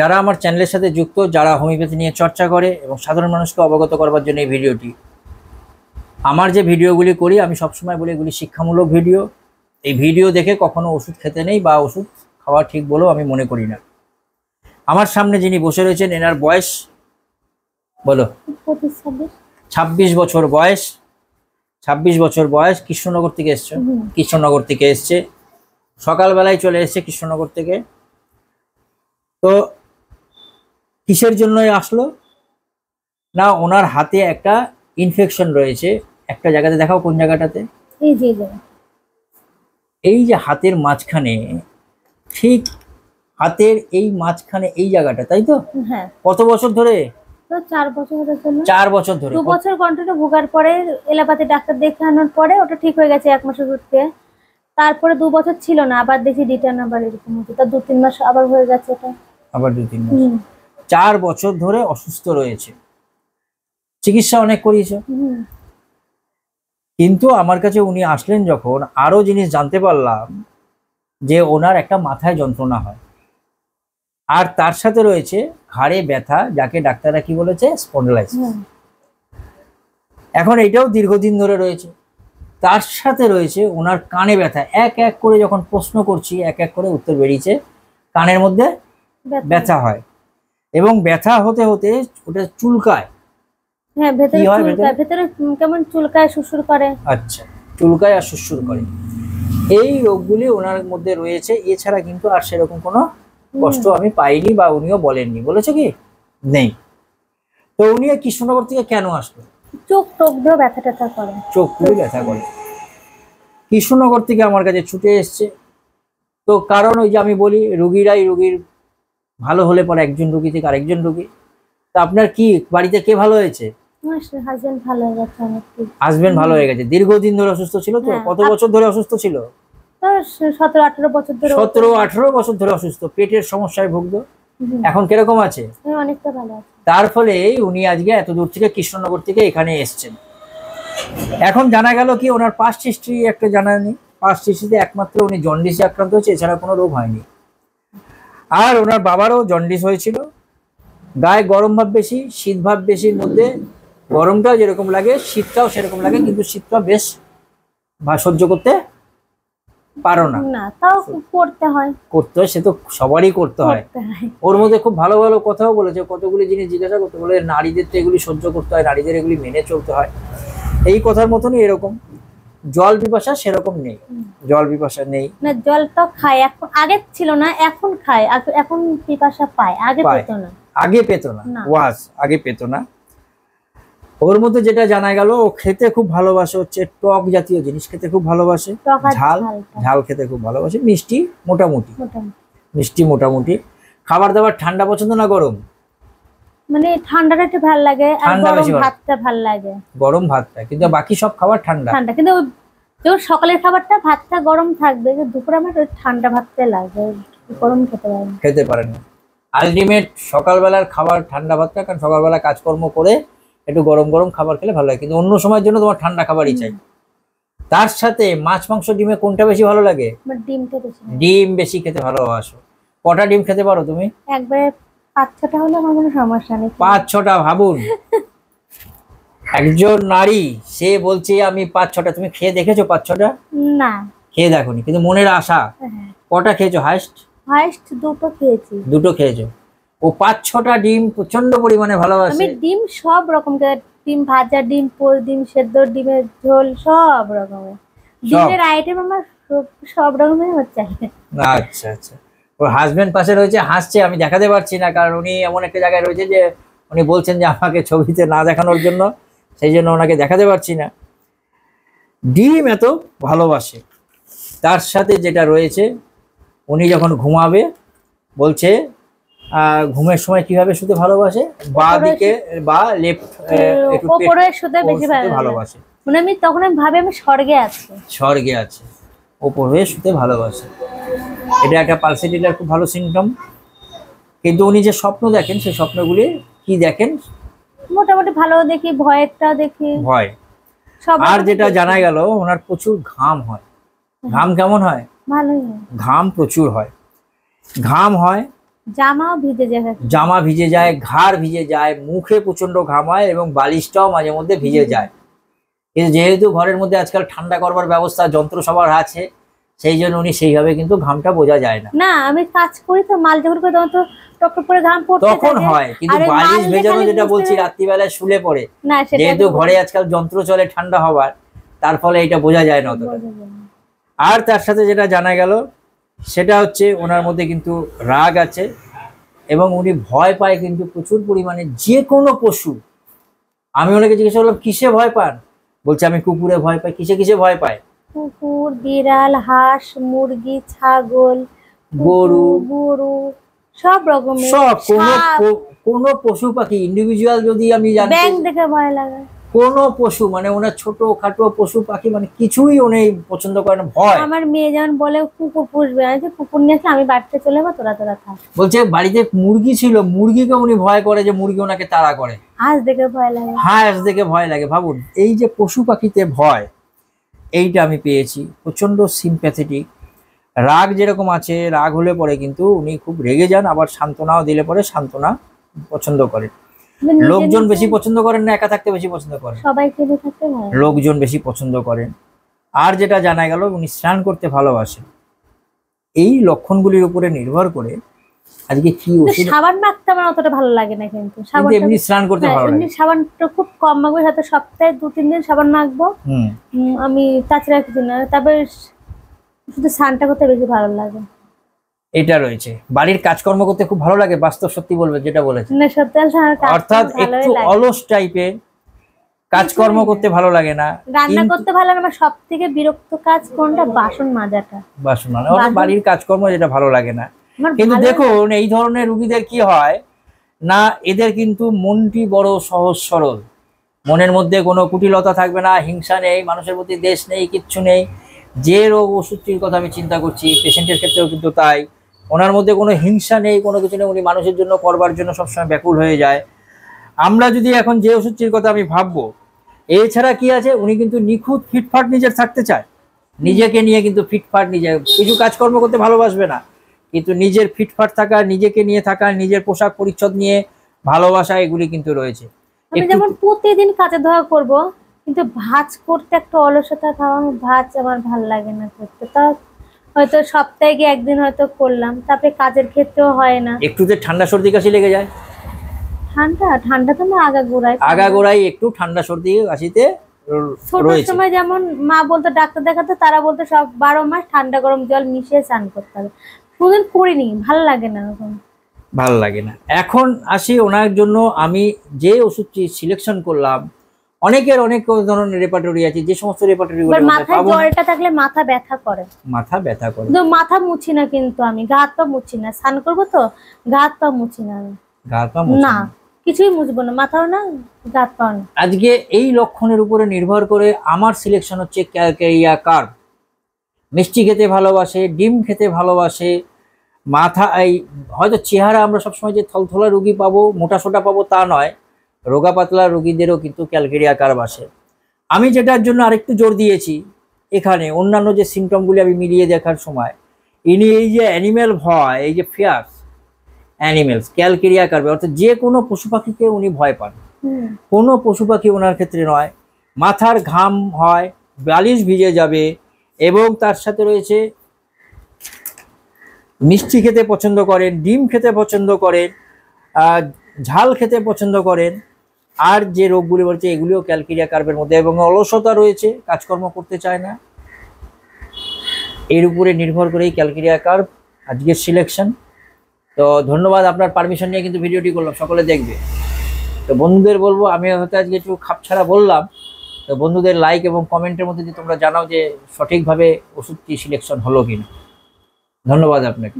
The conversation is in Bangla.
যারা আমার চ্যানেলের সাথে যুক্ত যারা হোমিওপ্যাথি নিয়ে চর্চা করে এবং সাধারণ মানুষকে অবগত করবার জন্য এই ভিডিওটি আমার যে ভিডিওগুলি করি আমি সবসময় বলি এগুলি শিক্ষামূলক ভিডিও এই ভিডিও দেখে কখনো ওষুধ খেতে নেই বা ওষুধ খাওয়া ঠিক বলেও আমি মনে করি না আমার সামনে যিনি বসে রয়েছেন এনার বয়স বলো ছাব্বিশ বছর বয়স ছাব্বিশ বছর বয়স কৃষ্ণনগর থেকে এসছে কৃষ্ণনগর থেকে এসছে সকালবেলায় চলে এসছে কৃষ্ণনগর থেকে তো কিসের জন্যই আসলো না ওনার হাতে একটা ইনফেকশন রয়েছে একটা জায়গাতে দেখাও কোন জায়গাটাতে এই যে হাতের মাঝখানে ঠিক হাতের এই মাঝখানে এই জায়গাটা তাই তো হ্যাঁ। কত বছর ধরে চার চার বছর ধরে দু বছর কন্টিনিউ ভোগার পরে এলাপাতে ডাক্তার দেখানোর পরে ওটা ঠিক হয়ে গেছে এক মাসের ঘুরতে তারপরে দু বছর ছিল না আবার দেখি রিটার্ন আবার এরকম হচ্ছে তার দু তিন মাস আবার হয়ে গেছে এটা আবার দু তিন মাস চার বছর ধরে অসুস্থ রয়েছে চিকিৎসা অনেক করিয়েছে কিন্তু আমার কাছে উনি আসলেন যখন আরো জিনিস জানতে পারলাম যে ওনার একটা মাথায় যন্ত্রণা হয় আর তার সাথে রয়েছে ঘাড়ে ব্যথা যাকে ডাক্তাররা কি বলেছে স্পন্ডলাইসিস এখন এটাও দীর্ঘদিন ধরে রয়েছে তার সাথে রয়েছে ওনার কানে ব্যথা এক এক করে যখন প্রশ্ন করছি এক এক করে উত্তর বেরিয়েছে কানের মধ্যে ব্যথা হয় এবং ব্যথা হতে হতে ওটা চুলকায় হ্যাঁ ভেতরে চুলকায় ভেতরে কেমন চুলকায় শুশুর করে আচ্ছা চুলকায় আর শুশুর করে এই রোগগুলি ওনার মধ্যে রয়েছে এছাড়া কিন্তু আর সেরকম কোনো কষ্ট আমি পাইনি বা উনিও বলেননি বলেছে কি নেই তো উনি কৃষ্ণনগর থেকে কেন আসলো চোখ টোক দিয়ে ব্যথা ট্যাথা করে চোখ খুবই ব্যথা করে কৃষ্ণনগর থেকে আমার কাছে ছুটে এসছে তো কারণ ওই যে আমি বলি রুগীরাই রুগীর ভালো হলে পরে একজন রুগী থেকে আরেকজন রোগী তা আপনার কি বাড়িতে কে ভালো হয়েছে হাজবেন্ড ভালো হয়ে গেছে দীর্ঘদিন ধরে অসুস্থ ছিল তো হ্যাঁ। কত বছর ধরে অসুস্থ ছিল সতেরো বছর ধরে বছর ধরে অসুস্থ পেটের সমস্যায় এখন কিরকম আছে তার ফলে উনি আজকে এত দূর থেকে কৃষ্ণনগর থেকে এখানে এসছেন এখন জানা গেল কি ওনার পাস্ট হিস্ট্রি একটা জানা নেই পাস্ট হিস্ট্রিতে একমাত্র উনি জন্ডিসে আক্রান্ত হয়েছে এছাড়া কোনো রোগ হয়নি আর ওনার বাবারও জন্ডিস হয়েছিল গায়ে গরম ভাব বেশি শীত ভাব বেশির মধ্যে গরমটাও যেরকম লাগে শীতটাও সেরকম লাগে কিন্তু শীতটা বেশ সহ্য করতে পারো না তাও করতে হয় করতে হয় সে তো সবারই করতে হয় ওর মধ্যে খুব ভালো ভালো কথাও বলেছে কতগুলি জিনিস জিজ্ঞাসা করতে বলে নারীদের তো এগুলি সহ্য করতে হয় নারীদের এগুলি মেনে চলতে হয় এই কথার মতনই এরকম জল বিপাশা সেরকম নেই জল বিপাশা নেই না জল তো খায় এখন আগে ছিল না এখন খায় এখন পিপাসা পায় আগে পেত না আগে পেত না ওয়াজ আগে পেত না ওর মধ্যে যেটা জানা গেল ও খেতে খুব ভালোবাসে হচ্ছে টক জাতীয় জিনিস খেতে খুব ভালোবাসে ঝাল ঝাল খেতে খুব ভালোবাসে মিষ্টি মোটামুটি মিষ্টি মোটামুটি খাবার দাবার ঠান্ডা পছন্দ না গরম মানে ঠান্ডাটা একটু ভালো লাগে আর গরম ভাতটা ভালো লাগে গরম ভাতটা কিন্তু বাকি সব খাবার ঠান্ডা ঠান্ডা কিন্তু তো সকালের খাবারটা ভাতটা গরম থাকবে দুপুরে আমার ঠান্ডা ভাতটা লাগে গরম খেতে পারেন খেতে পারেন আলটিমেট সকালবেলার খাবার ঠান্ডা ভাতটা কারণ সকালবেলা কাজকর্ম করে একটু গরম গরম খাবার খেলে ভালো লাগে কিন্তু অন্য সময়ের জন্য তোমার ঠান্ডা খাবারই চাই তার সাথে মাছ মাংস ডিমে কোনটা বেশি ভালো লাগে ডিম বেশি খেতে ভালোবাসো কটা ডিম খেতে পারো তুমি একবারে পাঁচ ছটা হলে আমার কোনো সমস্যা নেই পাঁচ ছটা ভাবুন একজন নারী সে বলছে আমি পাঁচ ছটা তুমি খেয়ে দেখেছো পাঁচ ছটা না খেয়ে দেখোনি কিন্তু মনের আশা হ্যাঁ। কটা খেয়েছো হাইস্ট হাইস্ট দুটো খেয়েছি দুটো খেয়েছো ও পাঁচ ছটা ডিম প্রচন্ড পরিমাণে ভালোবাসে আমি ডিম সব রকম ডিম ভাজা ডিম পোল ডিম সেদ্ধ ডিমের ঝোল সব রকমের ডিমের আইটেম আমার সব রকমের হচ্ছে আচ্ছা আচ্ছা ওর হাজব্যান্ড পাশে রয়েছে হাসছে আমি দেখাতে পারছি না কারণ উনি এমন একটা জায়গায় রয়েছে যে উনি বলছেন যে আমাকে ছবিতে না দেখানোর জন্য সেই জন্য ওনাকে দেখাতে পারছি না ডিম এত ভালোবাসে তার সাথে যেটা রয়েছে উনি যখন ঘুমাবে বলছে ঘুমের সময় কিভাবে শুতে ভালোবাসে বা দিকে বা শুতে ভালোবাসে মানে আমি তখন আমি ভাবি আমি স্বর্গে আছি স্বর্গে আছে হয়ে শুতে ভালোবাসে এটা একটা পার্সিডিলার খুব ভালো সিমটম কিন্তু উনি যে স্বপ্ন দেখেন সেই স্বপ্নগুলি কি দেখেন মোটামুটি ভালো দেখি ভয়েরটা দেখি ভয় আর যেটা জানা গেল ওনার প্রচুর ঘাম হয় ঘাম কেমন হয় ভালোই ঘাম প্রচুর হয় ঘাম হয় জামা ভিজে যায় জামা ভিজে যায় ঘাড় ভিজে যায় মুখে প্রচন্ড ঘাম হয় এবং বালিশটাও মাঝে মধ্যে ভিজে যায় কিন্তু যেহেতু ঘরের মধ্যে আজকাল ঠান্ডা করবার ব্যবস্থা যন্ত্র সবার আছে সেই জন্য উনি সেইভাবে কিন্তু ঘামটা বোঝা যায় না না আমি কাজ করি তো মাল যখন করি তখন তো করে তখন হয় কিন্তু যেটা বলছি রাত্রিবেলায় শুলে যেহেতু ঘরে আজকাল যন্ত্র চলে ঠান্ডা হওয়ার তার ফলে এটা বোঝা যায় না আর তার সাথে যেটা জানা গেল সেটা হচ্ছে ওনার মধ্যে কিন্তু রাগ আছে এবং উনি ভয় পায় কিন্তু প্রচুর পরিমাণে যে কোনো পশু আমি ওনাকে জিজ্ঞেস করলাম কিসে ভয় পান বলছে আমি কুকুরে ভয় পাই কিসে কিসে ভয় পায় কুকুর বিড়াল হাঁস মুরগি ছাগল গরু গরু সব রকমের সব কোন পশু পাখি ইন্ডিভিজুয়াল যদি আমি জানি ব্যাংক দেখে ভয় লাগে কোন পশু মানে ওনার ছোট খাটো পশু পাখি মানে কিছুই উনি পছন্দ করে না ভয় আমার মেয়ে যেমন বলে কুকুর পুষবে আমি কুকুর নিয়ে আমি বাড়িতে চলে যাবো তোরা তোরা থাক বলছে বাড়িতে মুরগি ছিল মুরগিকে উনি ভয় করে যে মুরগি ওনাকে তাড়া করে হাঁস দেখে ভয় লাগে হাঁস দেখে ভয় লাগে ভাবুন এই যে পশু পাখিতে ভয় এইটা আমি পেয়েছি প্রচণ্ড সিম্প্যাথেটিক রাগ যেরকম আছে রাগ হলে পরে কিন্তু উনি খুব রেগে যান আবার সান্ত্বনাও দিলে পরে সান্ত্বনা পছন্দ করেন মানে লোকজন বেশি পছন্দ করেন না একা থাকতে বেশি পছন্দ করেন লোকজন বেশি পছন্দ করেন আর যেটা জানা গেল উনি স্নান করতে ভালোবাসেন এই লক্ষণগুলির উপরে নির্ভর করে আজকে কি ওষুধ সাবান মাখতে আমার অতটা ভালো লাগে না কিন্তু সাবান এমনি স্নান করতে হ্যাঁ, ভালো লাগে এমনি সাবানটা খুব কম মাখবো হয়তো সপ্তাহে দু তিন দিন সাবান মাখবো আমি তাছাড়া কিছু না তারপরে শুধু স্নানটা করতে বেশি ভালো লাগে এটা রয়েছে বাড়ির কাজকর্ম করতে খুব ভালো লাগে বাস্তব সত্যি বলবে যেটা বলেছে মানে না সত্যি অর্থাৎ একটু অলস টাইপের কাজকর্ম করতে ভালো লাগে না রান্না করতে ভালো লাগে সব থেকে বিরক্ত কাজ কোনটা বাসন মাজাটা বাসন মাজা মানে বাড়ির কাজকর্ম যেটা ভালো লাগে না কিন্তু দেখুন এই ধরনের রুগীদের কি হয় না এদের কিন্তু মনটি বড় সহজ সরল মনের মধ্যে কোনো কুটিলতা থাকবে না হিংসা নেই মানুষের প্রতি দেশ নেই কিচ্ছু নেই যে রোগ ওষুধটির কথা আমি চিন্তা করছি পেশেন্টের ক্ষেত্রেও কিন্তু তাই ওনার মধ্যে কোনো হিংসা নেই কোনো কিছু নেই উনি মানুষের জন্য করবার জন্য সবসময় ব্যাকুল হয়ে যায় আমরা যদি এখন যে ওষুধটির কথা আমি ভাববো এছাড়া কি আছে উনি কিন্তু নিখুঁত ফিটফাট নিজের থাকতে চায় নিজেকে নিয়ে কিন্তু ফিটফাট নিজে কিছু কাজকর্ম করতে ভালোবাসবে না কিন্তু নিজের ফিটফাট থাকা নিজেকে নিয়ে থাকা নিজের পোশাক পরিচ্ছদ নিয়ে ভালোবাসা এগুলি কিন্তু রয়েছে আমি যেমন প্রতিদিন কাজে ধোয়া করব কিন্তু ভাজ করতে একটা অলসতা খাওয়া ভাজ আমার ভাল লাগে না করতে তা হয়তো সপ্তাহে গিয়ে একদিন হয়তো করলাম তারপরে কাজের ক্ষেত্রেও হয় না একটু যে ঠান্ডা সর্দি কাশি লেগে যায় ঠান্ডা ঠান্ডা তো না আগা গোড়ায় আগা গোড়ায় একটু ঠান্ডা সর্দি কাশিতে ছোট সময় যেমন মা বলতো ডাক্তার দেখাতো তারা বলতো সব বারো মাস ঠান্ডা গরম জল মিশিয়ে স্নান করতে হবে কোনদিন করিনি ভালো লাগে না এখন ভাল লাগে না এখন আসি ওনার জন্য আমি যে ওষুধটি সিলেকশন করলাম অনেকের অনেক ধরনের রেপার্টরি আছে যে সমস্ত রেপার্টরি গুলো মাথায় জ্বরটা থাকলে মাথা ব্যথা করে মাথা ব্যথা করে তো মাথা মুছি না কিন্তু আমি গা হাত পা মুছি না স্নান করব তো গা পা মুছি না আমি গা হাত না কিছুই মুছবো না মাথাও না গা হাত না আজকে এই লক্ষণের উপরে নির্ভর করে আমার সিলেকশন হচ্ছে ক্যালকেরিয়া কার্ভ মিষ্টি খেতে ভালোবাসে ডিম খেতে ভালোবাসে মাথা এই হয়তো চেহারা আমরা সবসময় যে থলথলা রুগী পাবো মোটা সোটা পাবো তা নয় রোগা পাতলা রুগীদেরও কিন্তু ক্যালকেরিয়া কার বাসে আমি যেটার জন্য আরেকটু জোর দিয়েছি এখানে অন্যান্য যে সিমটমগুলি আমি মিলিয়ে দেখার সময় ইনি এই যে অ্যানিম্যাল ভয় এই যে ফিয়ার্স অ্যানিমেলস ক্যালকেরিয়া কারবে অর্থাৎ যে কোনো পশু পাখিকে উনি ভয় পান কোনো পশু পাখি ওনার ক্ষেত্রে নয় মাথার ঘাম হয় বালিশ ভিজে যাবে এবং তার সাথে রয়েছে মিষ্টি খেতে পছন্দ করেন ডিম খেতে পছন্দ করেন ঝাল খেতে পছন্দ করেন আর যে রোগগুলি বলছে এগুলিও ক্যালকেরিয়া কার্বের মধ্যে এবং অলসতা রয়েছে কাজকর্ম করতে চায় না এর উপরে নির্ভর করেই ক্যালকেরিয়া কার্ব আজকের সিলেকশন তো ধন্যবাদ আপনার পারমিশন নিয়ে কিন্তু ভিডিওটি করলাম সকলে দেখবে তো বন্ধুদের বলবো আমি হয়তো আজকে একটু খাপ ছাড়া বললাম তো বন্ধুদের লাইক এবং কমেন্টের মধ্যে যদি তোমরা জানাও যে সঠিকভাবে ওষুধটি সিলেকশন হলো কিনা ধন্যবাদ আপনাকে